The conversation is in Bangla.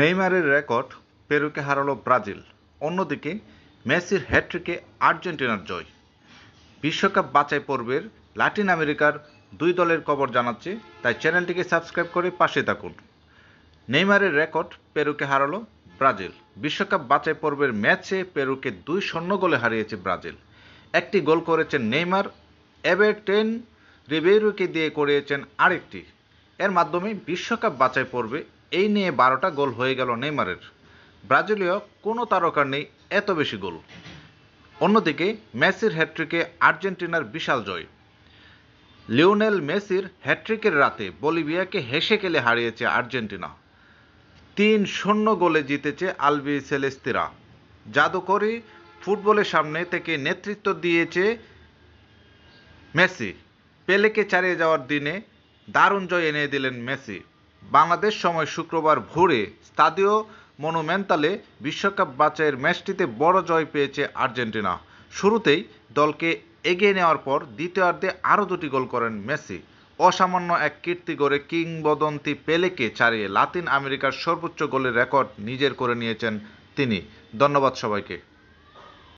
নেইমারের রেকর্ড পেরুকে হারালো ব্রাজিল অন্যদিকে মেসির হ্যাট্রিকে আর্জেন্টিনার জয় বিশ্বকাপ বাছাই পর্বের লাতিন আমেরিকার দুই দলের কবর জানাচ্ছে তাই চ্যানেলটিকে সাবস্ক্রাইব করে পাশে থাকুন নেইমারের রেকর্ড পেরুকে হারালো ব্রাজিল বিশ্বকাপ বাছাই পর্বের ম্যাচে পেরুকে দুই শূন্য গোলে হারিয়েছে ব্রাজিল একটি গোল করেছেন নেইমার টেন রিবেরুকে দিয়ে করিয়েছেন আরেকটি এর মাধ্যমে বিশ্বকাপ বাছাই পর্বে এই নিয়ে বারোটা গোল হয়ে গেল নেইমারের ব্রাজিলীয় কোনো তারকার নেই এত বেশি গোল অন্যদিকে মেসির হ্যাট্রিকে আর্জেন্টিনার বিশাল জয় লিওনেল মেসির হ্যাট্রিকের রাতে বলিভিয়াকে হেসে খেলে হারিয়েছে আর্জেন্টিনা তিন শূন্য গোলে জিতেছে আলবি সেলেস্তিরা জাদুকরি ফুটবলের সামনে থেকে নেতৃত্ব দিয়েছে মেসি পেলেকে চারিয়ে যাওয়ার দিনে দারুণ জয় এনে দিলেন মেসি বাংলাদেশ সময় শুক্রবার ভোরে স্তাদিও মনুমেন্তালে বিশ্বকাপ বাছাইয়ের ম্যাচটিতে বড় জয় পেয়েছে আর্জেন্টিনা শুরুতেই দলকে এগিয়ে নেওয়ার পর দ্বিতীয়ার্ধে আরও দুটি গোল করেন মেসি অসামান্য এক কীর্তি গড়ে কিংবদন্তি পেলেকে ছাড়িয়ে লাতিন আমেরিকার সর্বোচ্চ গোলের রেকর্ড নিজের করে নিয়েছেন তিনি ধন্যবাদ সবাইকে